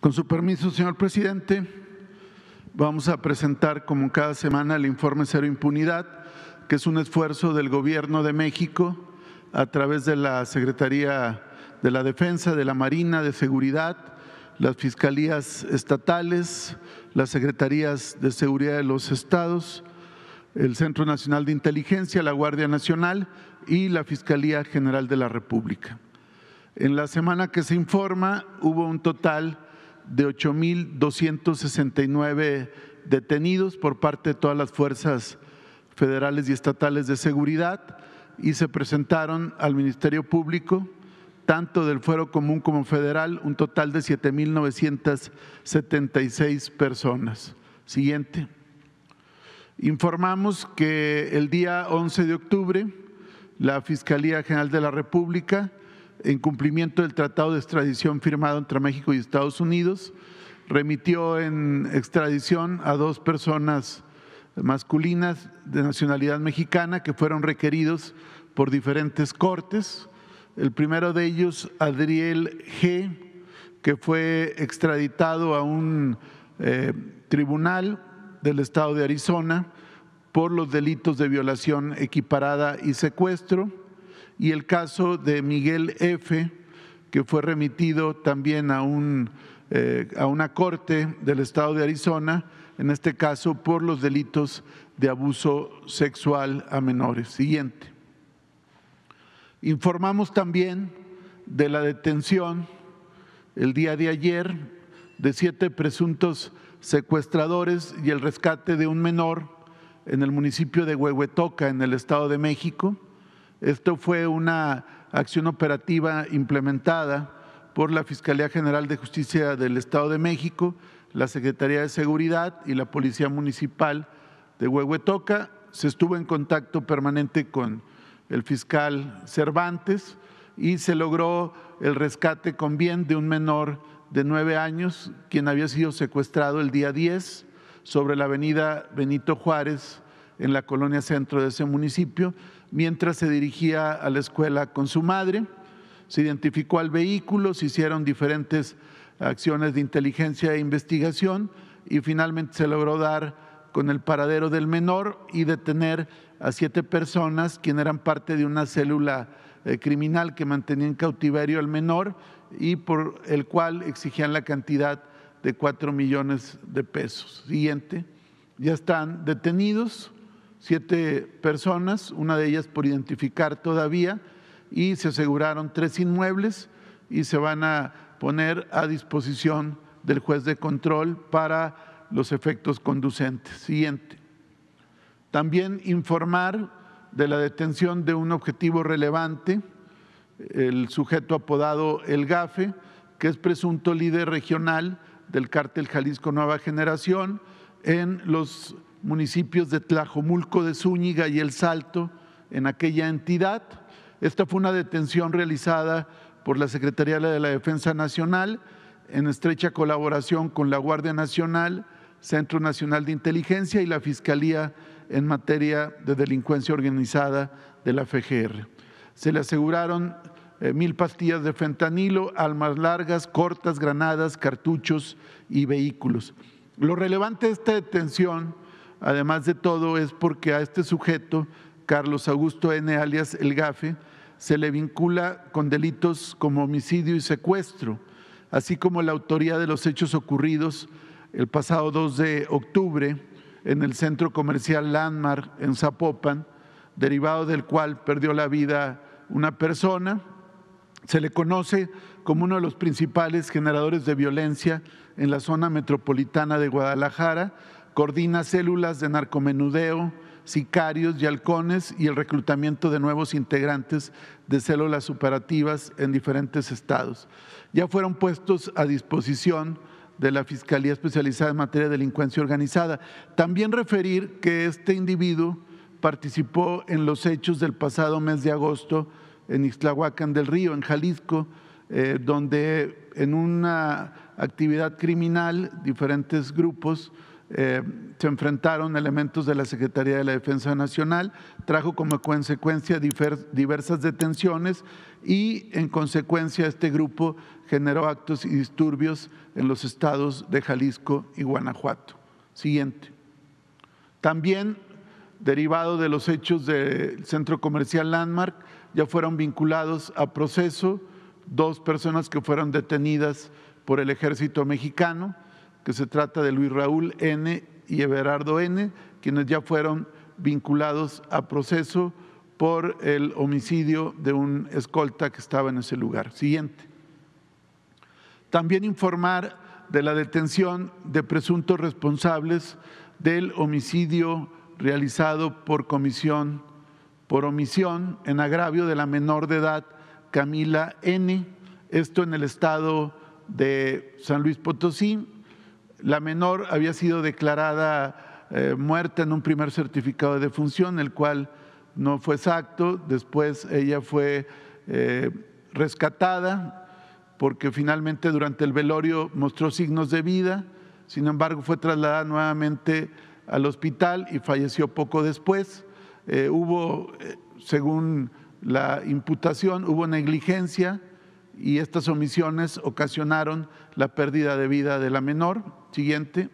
Con su permiso, señor presidente, vamos a presentar como cada semana el informe Cero Impunidad, que es un esfuerzo del Gobierno de México a través de la Secretaría de la Defensa, de la Marina, de Seguridad, las Fiscalías Estatales, las Secretarías de Seguridad de los Estados, el Centro Nacional de Inteligencia, la Guardia Nacional y la Fiscalía General de la República. En la semana que se informa hubo un total de 8.269 detenidos por parte de todas las fuerzas federales y estatales de seguridad y se presentaron al Ministerio Público, tanto del Fuero Común como federal, un total de 7.976 personas. Siguiente. Informamos que el día 11 de octubre la Fiscalía General de la República en cumplimiento del tratado de extradición firmado entre México y Estados Unidos, remitió en extradición a dos personas masculinas de nacionalidad mexicana que fueron requeridos por diferentes cortes. El primero de ellos, Adriel G., que fue extraditado a un eh, tribunal del estado de Arizona por los delitos de violación equiparada y secuestro y el caso de Miguel F., que fue remitido también a, eh, a una corte del estado de Arizona, en este caso por los delitos de abuso sexual a menores. Siguiente. Informamos también de la detención el día de ayer de siete presuntos secuestradores y el rescate de un menor en el municipio de Huehuetoca, en el Estado de México. Esto fue una acción operativa implementada por la Fiscalía General de Justicia del Estado de México, la Secretaría de Seguridad y la Policía Municipal de Huehuetoca. Se estuvo en contacto permanente con el fiscal Cervantes y se logró el rescate con bien de un menor de nueve años, quien había sido secuestrado el día 10 sobre la avenida Benito Juárez en la colonia centro de ese municipio, mientras se dirigía a la escuela con su madre. Se identificó al vehículo, se hicieron diferentes acciones de inteligencia e investigación y finalmente se logró dar con el paradero del menor y detener a siete personas quien eran parte de una célula eh, criminal que mantenía en cautiverio al menor y por el cual exigían la cantidad de cuatro millones de pesos. Siguiente, ya están detenidos siete personas, una de ellas por identificar todavía, y se aseguraron tres inmuebles y se van a poner a disposición del juez de control para los efectos conducentes. Siguiente. También informar de la detención de un objetivo relevante, el sujeto apodado El Gafe, que es presunto líder regional del cártel Jalisco Nueva Generación en los municipios de Tlajomulco de Zúñiga y El Salto en aquella entidad. Esta fue una detención realizada por la Secretaría de la Defensa Nacional en estrecha colaboración con la Guardia Nacional, Centro Nacional de Inteligencia y la Fiscalía en materia de delincuencia organizada de la FGR. Se le aseguraron eh, mil pastillas de fentanilo, almas largas, cortas, granadas, cartuchos y vehículos. Lo relevante de esta detención Además de todo, es porque a este sujeto, Carlos Augusto N. alias El Gafe, se le vincula con delitos como homicidio y secuestro, así como la autoría de los hechos ocurridos el pasado 2 de octubre en el centro comercial Landmark en Zapopan, derivado del cual perdió la vida una persona. Se le conoce como uno de los principales generadores de violencia en la zona metropolitana de Guadalajara, Coordina células de narcomenudeo, sicarios y halcones y el reclutamiento de nuevos integrantes de células operativas en diferentes estados. Ya fueron puestos a disposición de la Fiscalía Especializada en Materia de Delincuencia Organizada. También referir que este individuo participó en los hechos del pasado mes de agosto en Ixtlahuacán del Río, en Jalisco, eh, donde en una actividad criminal diferentes grupos eh, se enfrentaron elementos de la Secretaría de la Defensa Nacional, trajo como consecuencia diversas detenciones y en consecuencia este grupo generó actos y disturbios en los estados de Jalisco y Guanajuato. Siguiente. También, derivado de los hechos del centro comercial Landmark, ya fueron vinculados a proceso dos personas que fueron detenidas por el ejército mexicano, que se trata de Luis Raúl N. y Everardo N., quienes ya fueron vinculados a proceso por el homicidio de un escolta que estaba en ese lugar. Siguiente. También informar de la detención de presuntos responsables del homicidio realizado por comisión por omisión en agravio de la menor de edad Camila N, esto en el estado de San Luis Potosí, la menor había sido declarada eh, muerta en un primer certificado de defunción, el cual no fue exacto. Después ella fue eh, rescatada porque finalmente durante el velorio mostró signos de vida. Sin embargo, fue trasladada nuevamente al hospital y falleció poco después. Eh, hubo, según la imputación, hubo negligencia y estas omisiones ocasionaron la pérdida de vida de la menor. Siguiente.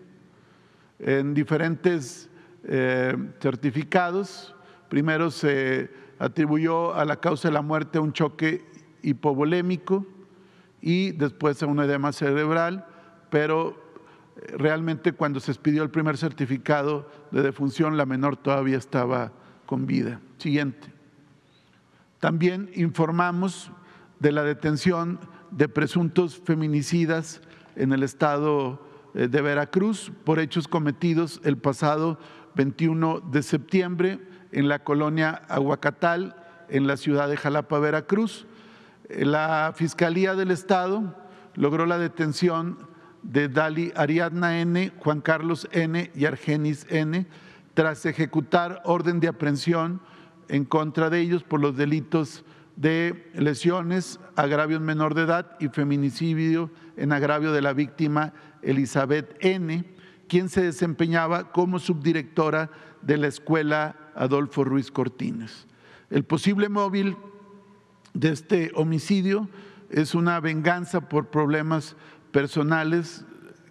En diferentes eh, certificados, primero se atribuyó a la causa de la muerte un choque hipovolémico y después a un edema cerebral, pero eh, realmente cuando se expidió el primer certificado de defunción, la menor todavía estaba con vida. Siguiente. También informamos de la detención de presuntos feminicidas en el estado eh, de Veracruz por hechos cometidos el pasado 21 de septiembre en la colonia Aguacatal, en la ciudad de Jalapa, Veracruz. La Fiscalía del Estado logró la detención de Dali Ariadna N., Juan Carlos N. y Argenis N., tras ejecutar orden de aprehensión en contra de ellos por los delitos de lesiones, agravio en menor de edad y feminicidio en agravio de la víctima Elizabeth N., quien se desempeñaba como subdirectora de la escuela Adolfo Ruiz Cortines. El posible móvil de este homicidio es una venganza por problemas personales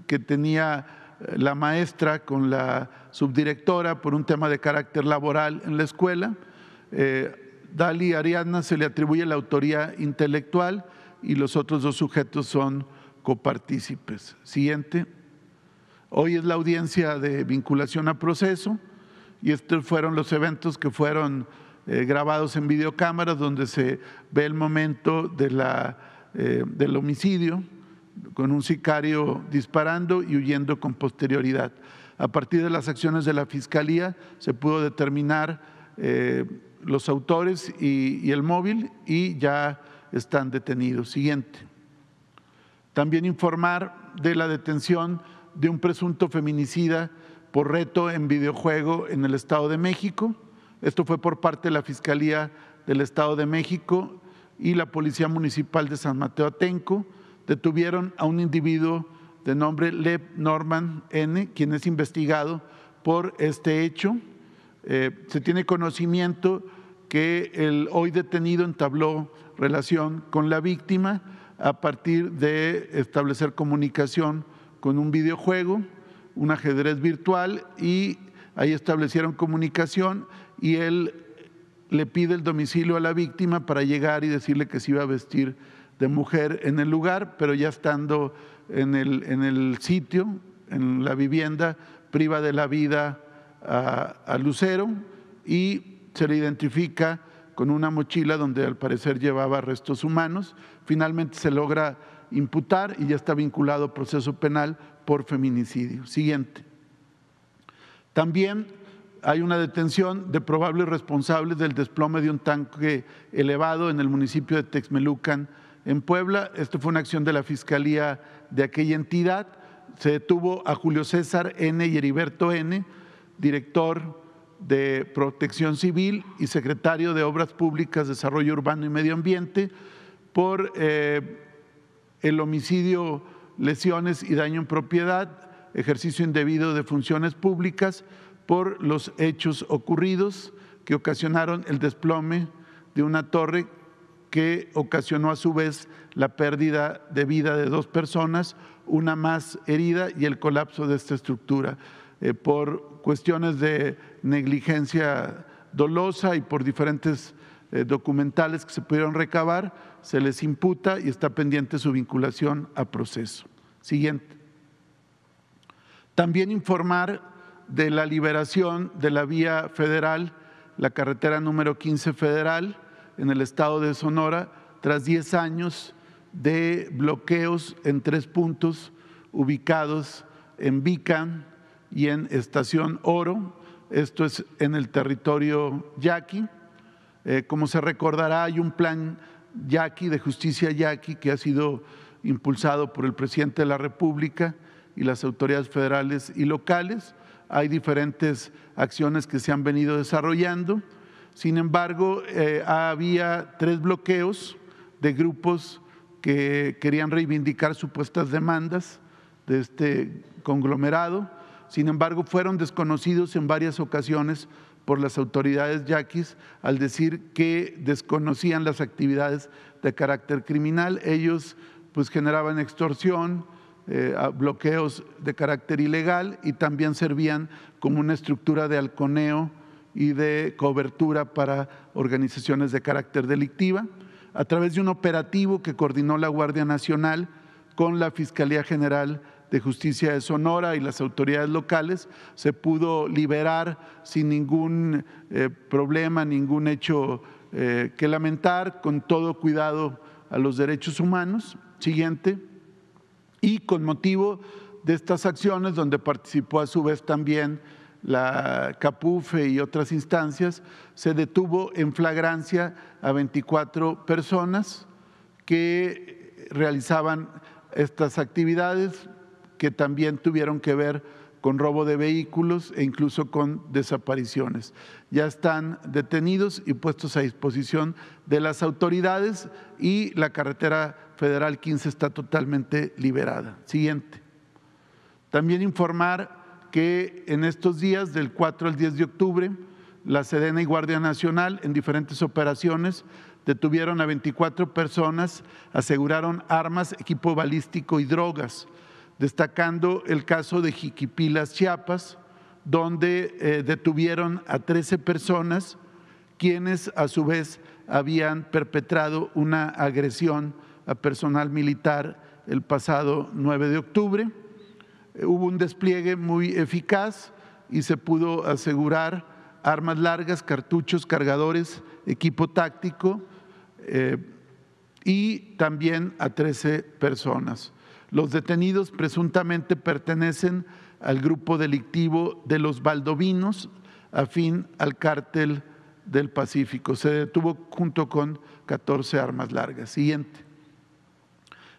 que tenía eh, la maestra con la subdirectora por un tema de carácter laboral en la escuela. Eh, Dali Ariadna se le atribuye la autoría intelectual y los otros dos sujetos son copartícipes. Siguiente. Hoy es la audiencia de vinculación a proceso y estos fueron los eventos que fueron eh, grabados en videocámaras donde se ve el momento de la, eh, del homicidio con un sicario disparando y huyendo con posterioridad. A partir de las acciones de la Fiscalía se pudo determinar eh, los autores y, el móvil y ya están detenidos. Siguiente. También informar de la detención de un presunto feminicida por reto en videojuego en el Estado de México. Esto fue por parte de la Fiscalía del Estado de México y la Policía Municipal de San Mateo Atenco. Detuvieron a un individuo de nombre Leb Norman N., quien es investigado por este hecho. Eh, se tiene conocimiento que el hoy detenido entabló relación con la víctima a partir de establecer comunicación con un videojuego, un ajedrez virtual y ahí establecieron comunicación y él le pide el domicilio a la víctima para llegar y decirle que se iba a vestir de mujer en el lugar, pero ya estando en el, en el sitio, en la vivienda, priva de la vida a, Lucero y se le identifica con una mochila donde al parecer llevaba restos humanos. Finalmente se logra imputar y ya está vinculado a proceso penal por feminicidio. Siguiente. También hay una detención de probables responsables del desplome de un tanque elevado en el municipio de Texmelucan, en Puebla. Esto fue una acción de la Fiscalía de aquella entidad. Se detuvo a Julio César N. y Heriberto N., director de Protección Civil y secretario de Obras Públicas, Desarrollo Urbano y Medio Ambiente, por eh, el homicidio, lesiones y daño en propiedad, ejercicio indebido de funciones públicas, por los hechos ocurridos que ocasionaron el desplome de una torre que ocasionó a su vez la pérdida de vida de dos personas, una más herida y el colapso de esta estructura eh, por cuestiones de negligencia dolosa y por diferentes eh, documentales que se pudieron recabar, se les imputa y está pendiente su vinculación a proceso. Siguiente. También informar de la liberación de la vía federal, la carretera número 15 federal en el estado de Sonora, tras 10 años de bloqueos en tres puntos ubicados en Vican, y en Estación Oro, esto es en el territorio yaqui. Eh, como se recordará, hay un plan yaqui de justicia yaqui que ha sido impulsado por el presidente de la República y las autoridades federales y locales. Hay diferentes acciones que se han venido desarrollando. Sin embargo, eh, había tres bloqueos de grupos que querían reivindicar supuestas demandas de este conglomerado sin embargo, fueron desconocidos en varias ocasiones por las autoridades yaquis al decir que desconocían las actividades de carácter criminal. Ellos pues generaban extorsión, eh, bloqueos de carácter ilegal y también servían como una estructura de halconeo y de cobertura para organizaciones de carácter delictiva a través de un operativo que coordinó la Guardia Nacional con la Fiscalía General de Justicia de Sonora y las autoridades locales, se pudo liberar sin ningún eh, problema, ningún hecho eh, que lamentar, con todo cuidado a los derechos humanos. Siguiente. Y con motivo de estas acciones, donde participó a su vez también la CAPUFE y otras instancias, se detuvo en flagrancia a 24 personas que realizaban estas actividades que también tuvieron que ver con robo de vehículos e incluso con desapariciones. Ya están detenidos y puestos a disposición de las autoridades y la carretera federal 15 está totalmente liberada. Siguiente. También informar que en estos días, del 4 al 10 de octubre, la Sedena y Guardia Nacional en diferentes operaciones detuvieron a 24 personas, aseguraron armas, equipo balístico y drogas destacando el caso de Jiquipilas, Chiapas, donde eh, detuvieron a 13 personas, quienes a su vez habían perpetrado una agresión a personal militar el pasado 9 de octubre. Eh, hubo un despliegue muy eficaz y se pudo asegurar armas largas, cartuchos, cargadores, equipo táctico eh, y también a 13 personas. Los detenidos presuntamente pertenecen al grupo delictivo de los baldovinos, afín al cártel del Pacífico. Se detuvo junto con 14 armas largas. Siguiente.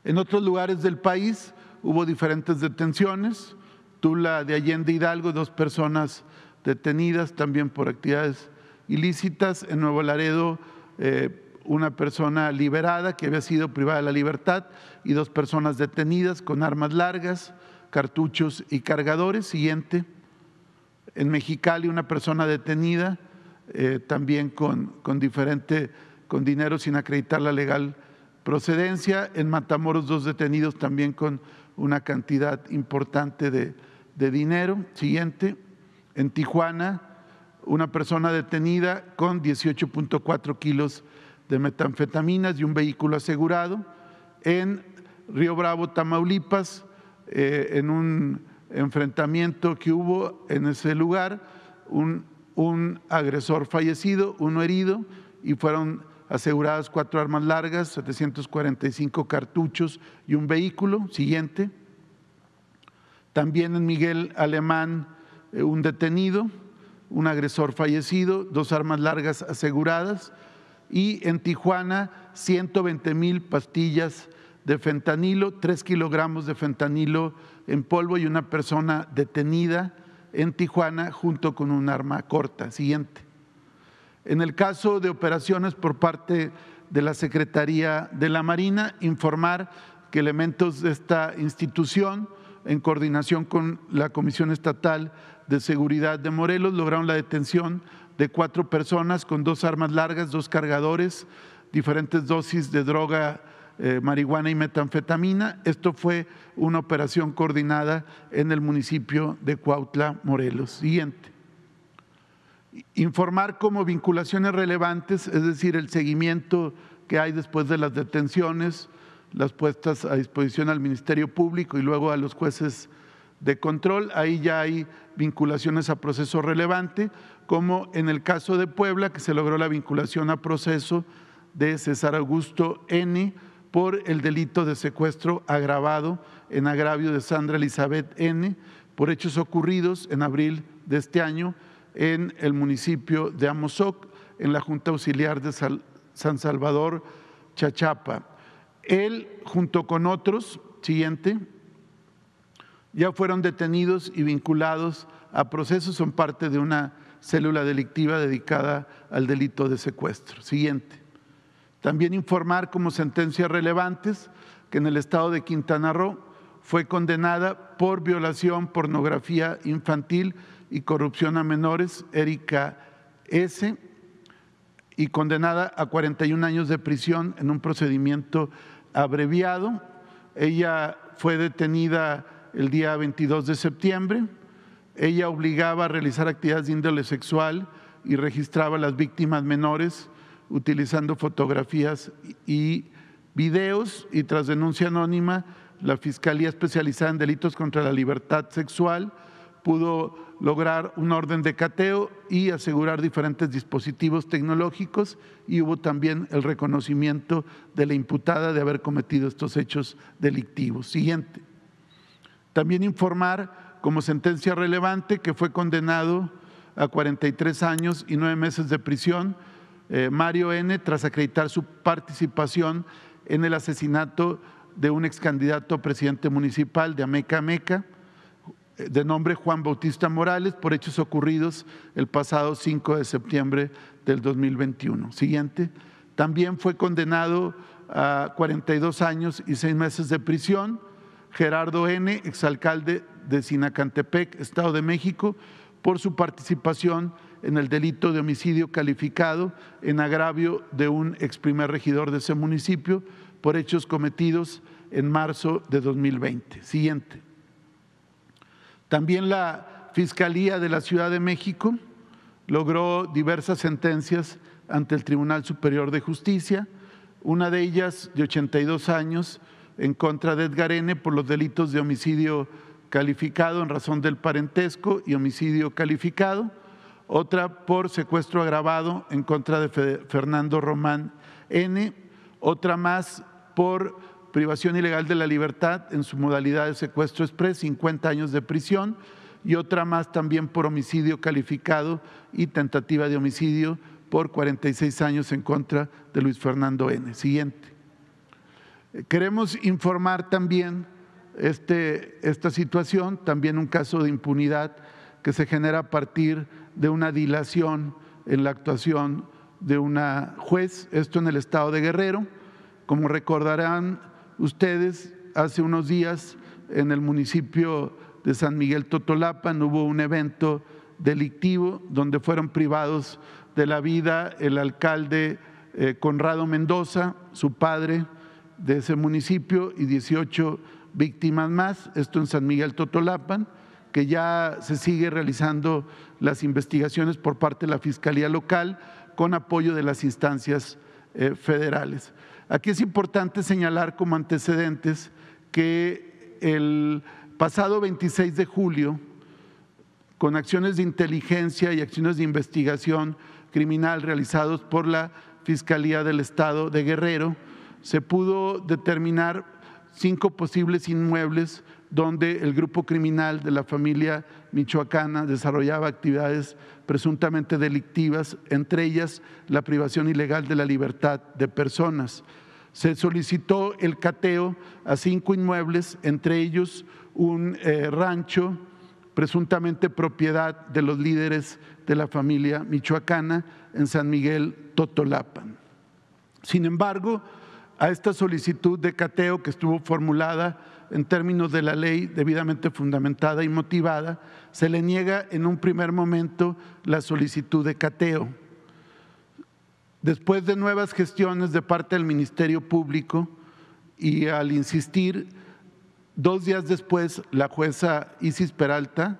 En otros lugares del país hubo diferentes detenciones. Tula de Allende Hidalgo, dos personas detenidas también por actividades ilícitas. En Nuevo Laredo, eh, una persona liberada que había sido privada de la libertad y dos personas detenidas con armas largas, cartuchos y cargadores. Siguiente, en Mexicali una persona detenida eh, también con, diferente, con dinero sin acreditar la legal procedencia. En Matamoros dos detenidos también con una cantidad importante de, dinero. Siguiente, en Tijuana una persona detenida con 18.4 kilos de metanfetaminas y un vehículo asegurado en Río Bravo, Tamaulipas, eh, en un enfrentamiento que hubo en ese lugar, un, un agresor fallecido, uno herido y fueron aseguradas cuatro armas largas, 745 cartuchos y un vehículo. Siguiente. También en Miguel Alemán, eh, un detenido, un agresor fallecido, dos armas largas aseguradas y en Tijuana 120 mil pastillas de fentanilo, 3 kilogramos de fentanilo en polvo y una persona detenida en Tijuana junto con un arma corta. Siguiente. En el caso de operaciones por parte de la Secretaría de la Marina, informar que elementos de esta institución, en coordinación con la Comisión Estatal de Seguridad de Morelos, lograron la detención de cuatro personas con dos armas largas, dos cargadores, diferentes dosis de droga, eh, marihuana y metanfetamina. Esto fue una operación coordinada en el municipio de Cuautla, Morelos. Siguiente. Informar como vinculaciones relevantes, es decir, el seguimiento que hay después de las detenciones, las puestas a disposición al Ministerio Público y luego a los jueces de control, ahí ya hay vinculaciones a proceso relevante, como en el caso de Puebla, que se logró la vinculación a proceso de César Augusto N por el delito de secuestro agravado en agravio de Sandra Elizabeth N por hechos ocurridos en abril de este año en el municipio de Amozoc, en la Junta Auxiliar de San Salvador, Chachapa. Él, junto con otros, siguiente, ya fueron detenidos y vinculados a procesos, son parte de una célula delictiva dedicada al delito de secuestro. Siguiente. También informar como sentencias relevantes que en el estado de Quintana Roo fue condenada por violación, pornografía infantil y corrupción a menores, Erika S., y condenada a 41 años de prisión en un procedimiento abreviado. Ella fue detenida el día 22 de septiembre. Ella obligaba a realizar actividades de índole sexual y registraba a las víctimas menores utilizando fotografías y videos y tras denuncia anónima, la Fiscalía Especializada en Delitos contra la Libertad Sexual pudo lograr un orden de cateo y asegurar diferentes dispositivos tecnológicos y hubo también el reconocimiento de la imputada de haber cometido estos hechos delictivos. Siguiente. También informar como sentencia relevante que fue condenado a 43 años y nueve meses de prisión eh, Mario N. tras acreditar su participación en el asesinato de un ex candidato a presidente municipal de Ameca Ameca, eh, de nombre Juan Bautista Morales, por hechos ocurridos el pasado 5 de septiembre del 2021. Siguiente. También fue condenado a 42 años y seis meses de prisión Gerardo N., exalcalde de Sinacantepec, Estado de México, por su participación en el delito de homicidio calificado en agravio de un ex primer regidor de ese municipio por hechos cometidos en marzo de 2020. Siguiente. También la Fiscalía de la Ciudad de México logró diversas sentencias ante el Tribunal Superior de Justicia, una de ellas de 82 años en contra de Edgar N. por los delitos de homicidio calificado en razón del parentesco y homicidio calificado, otra por secuestro agravado en contra de Fernando Román N., otra más por privación ilegal de la libertad en su modalidad de secuestro exprés, 50 años de prisión, y otra más también por homicidio calificado y tentativa de homicidio por 46 años en contra de Luis Fernando N. Siguiente. Queremos informar también este, esta situación, también un caso de impunidad que se genera a partir de una dilación en la actuación de una juez, esto en el estado de Guerrero. Como recordarán ustedes, hace unos días en el municipio de San Miguel Totolapan hubo un evento delictivo donde fueron privados de la vida el alcalde eh, Conrado Mendoza, su padre, de ese municipio y 18 víctimas más, esto en San Miguel Totolapan, que ya se sigue realizando las investigaciones por parte de la Fiscalía Local con apoyo de las instancias eh, federales. Aquí es importante señalar como antecedentes que el pasado 26 de julio, con acciones de inteligencia y acciones de investigación criminal realizados por la Fiscalía del Estado de Guerrero, se pudo determinar cinco posibles inmuebles donde el grupo criminal de la familia michoacana desarrollaba actividades presuntamente delictivas, entre ellas la privación ilegal de la libertad de personas. Se solicitó el cateo a cinco inmuebles, entre ellos un eh, rancho presuntamente propiedad de los líderes de la familia michoacana en San Miguel Totolapan. Sin embargo, a esta solicitud de cateo que estuvo formulada en términos de la ley debidamente fundamentada y motivada, se le niega en un primer momento la solicitud de cateo. Después de nuevas gestiones de parte del Ministerio Público y al insistir, dos días después la jueza Isis Peralta,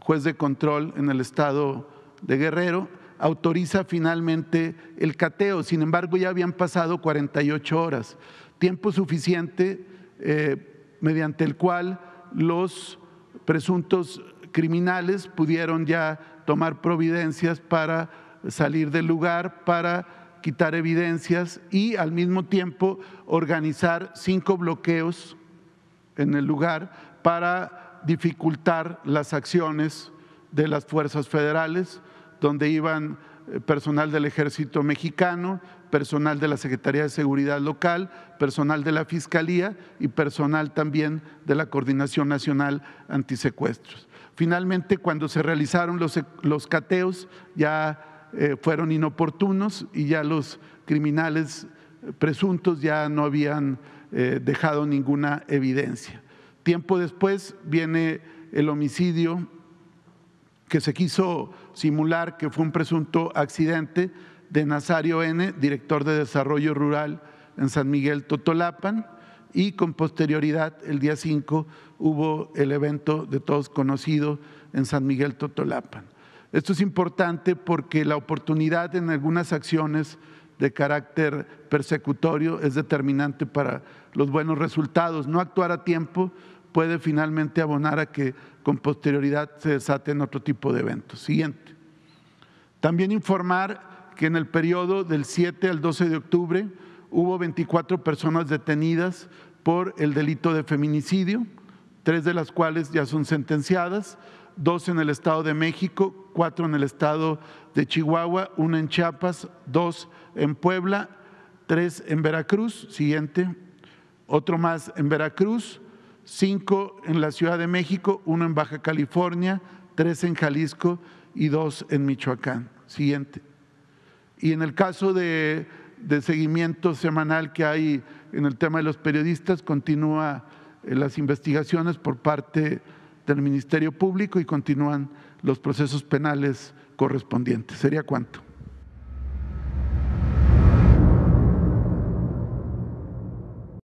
juez de control en el estado de Guerrero, autoriza finalmente el cateo. Sin embargo, ya habían pasado 48 horas, tiempo suficiente eh, mediante el cual los presuntos criminales pudieron ya tomar providencias para salir del lugar, para quitar evidencias y al mismo tiempo organizar cinco bloqueos en el lugar para dificultar las acciones de las fuerzas federales donde iban eh, personal del ejército mexicano, personal de la Secretaría de Seguridad Local, personal de la Fiscalía y personal también de la Coordinación Nacional Antisecuestros. Finalmente, cuando se realizaron los, e-, los cateos, ya eh, fueron inoportunos y ya los criminales presuntos ya no habían eh, dejado ninguna evidencia. Tiempo después viene el homicidio que se quiso simular que fue un presunto accidente de Nazario N., director de Desarrollo Rural en San Miguel Totolapan, y con posterioridad, el día 5, hubo el evento de todos conocido en San Miguel Totolapan. Esto es importante porque la oportunidad en algunas acciones de carácter persecutorio es determinante para los buenos resultados. No actuar a tiempo puede finalmente abonar a que con posterioridad se desaten otro tipo de eventos. Siguiente. También informar que en el periodo del 7 al 12 de octubre hubo 24 personas detenidas por el delito de feminicidio, tres de las cuales ya son sentenciadas, dos en el Estado de México, cuatro en el Estado de Chihuahua, una en Chiapas, dos en Puebla, tres en Veracruz, siguiente, otro más en Veracruz, cinco en la Ciudad de México, uno en Baja California, tres en Jalisco y dos en Michoacán. Siguiente. Y en el caso de, de seguimiento semanal que hay en el tema de los periodistas, continúa eh, las investigaciones por parte del Ministerio Público y continúan los procesos penales correspondientes. ¿Sería cuánto?